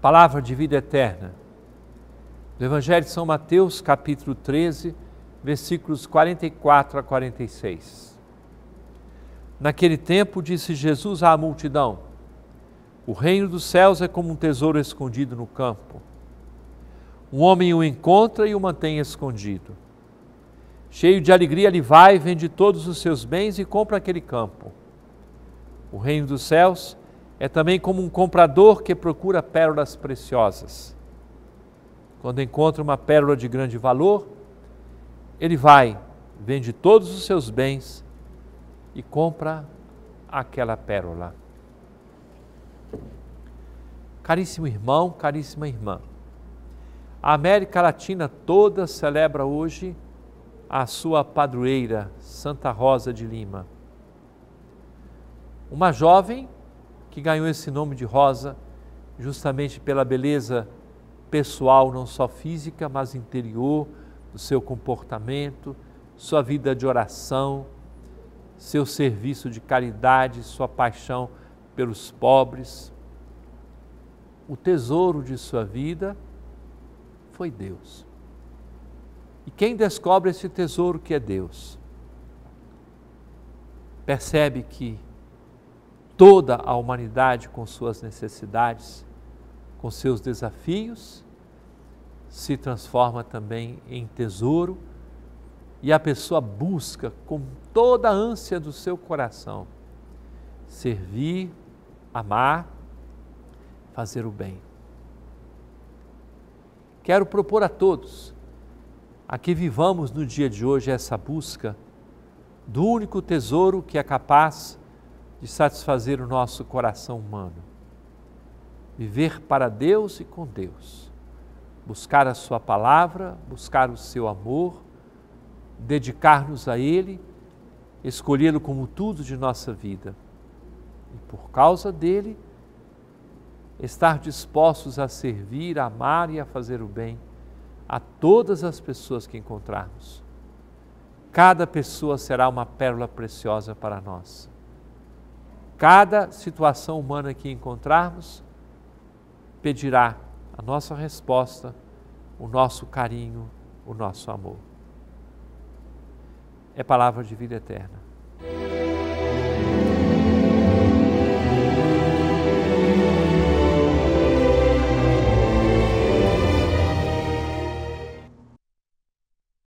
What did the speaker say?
palavra de vida eterna. Do Evangelho de São Mateus, capítulo 13, versículos 44 a 46. Naquele tempo disse Jesus à multidão: O reino dos céus é como um tesouro escondido no campo. Um homem o encontra e o mantém escondido. Cheio de alegria, ele vai, vende todos os seus bens e compra aquele campo. O reino dos céus é também como um comprador que procura pérolas preciosas. Quando encontra uma pérola de grande valor, ele vai, vende todos os seus bens e compra aquela pérola. Caríssimo irmão, caríssima irmã, a América Latina toda celebra hoje a sua padroeira, Santa Rosa de Lima. Uma jovem que ganhou esse nome de Rosa justamente pela beleza pessoal, não só física, mas interior, do seu comportamento, sua vida de oração, seu serviço de caridade, sua paixão pelos pobres. O tesouro de sua vida foi Deus. E quem descobre esse tesouro que é Deus, percebe que toda a humanidade com suas necessidades, com seus desafios, se transforma também em tesouro e a pessoa busca com toda a ânsia do seu coração servir, amar, fazer o bem. Quero propor a todos a que vivamos no dia de hoje essa busca do único tesouro que é capaz de satisfazer o nosso coração humano. Viver para Deus e com Deus. Buscar a Sua palavra, buscar o seu amor, dedicar-nos a Ele, escolhê-lo como tudo de nossa vida. E por causa dele, estar dispostos a servir, a amar e a fazer o bem a todas as pessoas que encontrarmos. Cada pessoa será uma pérola preciosa para nós. Cada situação humana que encontrarmos pedirá a nossa resposta, o nosso carinho, o nosso amor. É palavra de vida eterna.